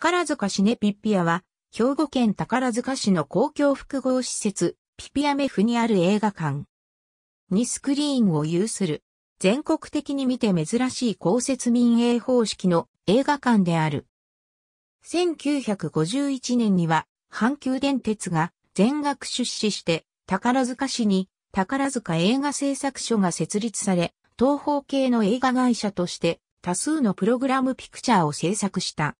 宝塚シネピッピアは、兵庫県宝塚市の公共複合施設、ピピアメフにある映画館。にスクリーンを有する、全国的に見て珍しい公設民営方式の映画館である。1951年には、阪急電鉄が全額出資して、宝塚市に宝塚映画製作所が設立され、東方系の映画会社として多数のプログラムピクチャーを制作した。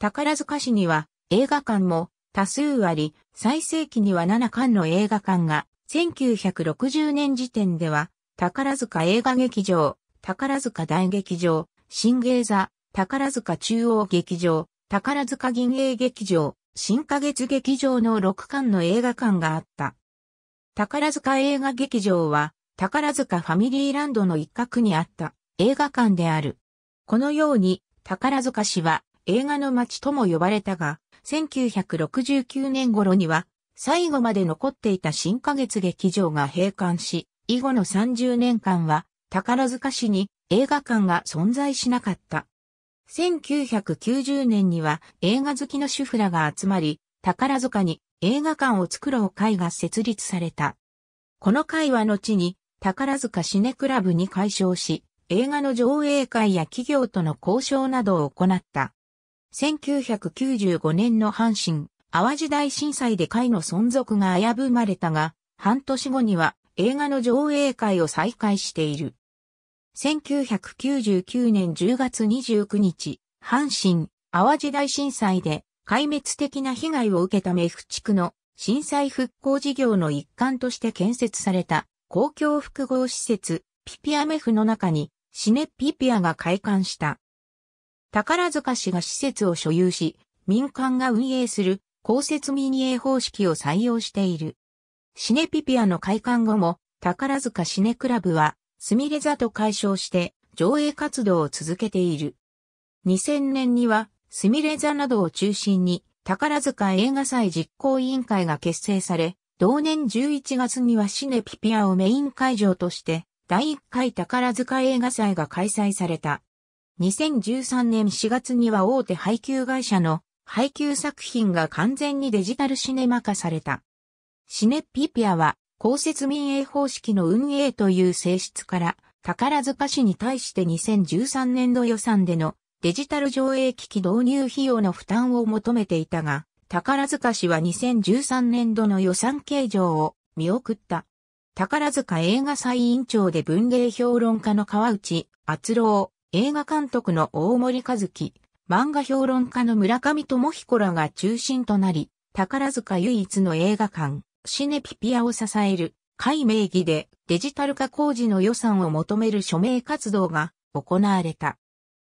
宝塚市には映画館も多数あり、最盛期には7館の映画館が、1960年時点では、宝塚映画劇場、宝塚大劇場、新芸座、宝塚中央劇場、宝塚銀営劇場、新花月劇場の6館の映画館があった。宝塚映画劇場は、宝塚ファミリーランドの一角にあった映画館である。このように、宝塚市は映画の街とも呼ばれたが、1969年頃には最後まで残っていた新花月劇場が閉館し、以後の30年間は宝塚市に映画館が存在しなかった。1990年には映画好きの主婦らが集まり、宝塚に映画館を作ろう会が設立された。この会は後に宝塚シネクラブに解消し、映画の上映会や企業との交渉などを行った。1995年の阪神、淡路大震災で会の存続が危ぶまれたが、半年後には映画の上映会を再開している。1999年10月29日、阪神、淡路大震災で壊滅的な被害を受けたメフ地区の震災復興事業の一環として建設された公共複合施設、ピピアメフの中にシネピピアが開館した。宝塚市が施設を所有し、民間が運営する公設民営方式を採用している。シネピピアの開館後も、宝塚シネクラブは、すみれ座と解消して上映活動を続けている。2000年には、スミレ座などを中心に、宝塚映画祭実行委員会が結成され、同年11月にはシネピピアをメイン会場として、第1回宝塚映画祭が開催された。2013年4月には大手配給会社の配給作品が完全にデジタルシネマ化された。シネピピアは公設民営方式の運営という性質から宝塚市に対して2013年度予算でのデジタル上映機器導入費用の負担を求めていたが、宝塚市は2013年度の予算計上を見送った。宝塚映画祭委員長で文芸評論家の川内厚郎、映画監督の大森和樹、漫画評論家の村上智彦らが中心となり、宝塚唯一の映画館、シネピピアを支える会名義でデジタル化工事の予算を求める署名活動が行われた。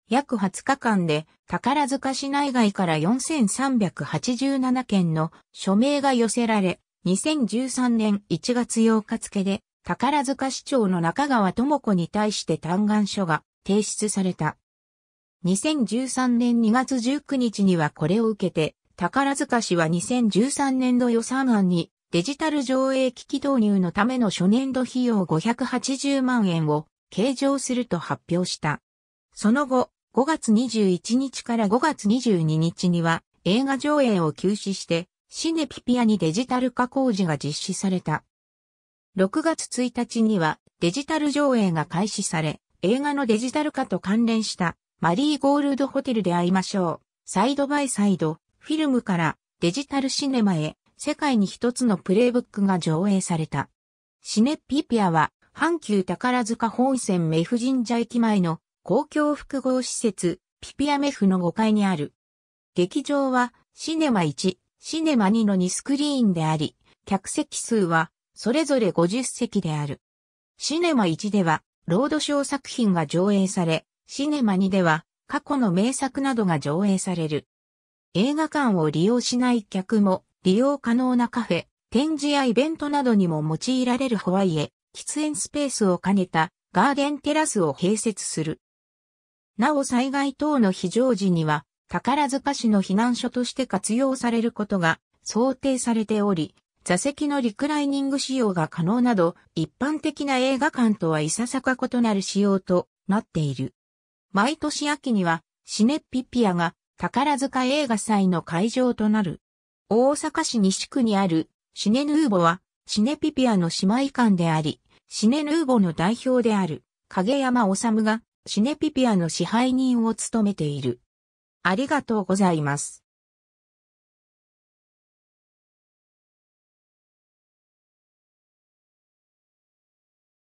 約20日間で宝塚市内外から4387件の署名が寄せられ、2013年1月8日付で宝塚市長の中川智子に対して嘆願書が提出された。2013年2月19日にはこれを受けて、宝塚市は2013年度予算案にデジタル上映機器導入のための初年度費用580万円を計上すると発表した。その後、5月21日から5月22日には映画上映を休止してシネピピアにデジタル化工事が実施された。6月1日にはデジタル上映が開始され、映画のデジタル化と関連したマリーゴールドホテルで会いましょう。サイドバイサイド、フィルムからデジタルシネマへ世界に一つのプレイブックが上映された。シネピピアは阪急宝塚本線メフ神社駅前の公共複合施設ピピアメフの5階にある。劇場はシネマ1、シネマ2の2スクリーンであり、客席数はそれぞれ50席である。シネマ1ではロードショー作品が上映され、シネマにでは過去の名作などが上映される。映画館を利用しない客も利用可能なカフェ、展示やイベントなどにも用いられるホワイエ、喫煙スペースを兼ねたガーデンテラスを併設する。なお災害等の非常時には宝塚市の避難所として活用されることが想定されており、座席のリクライニング仕様が可能など、一般的な映画館とはいささか異なる仕様となっている。毎年秋には、シネピピアが宝塚映画祭の会場となる。大阪市西区にあるシネヌーボは、シネピピアの姉妹館であり、シネヌーボの代表である影山治がシネピピアの支配人を務めている。ありがとうございます。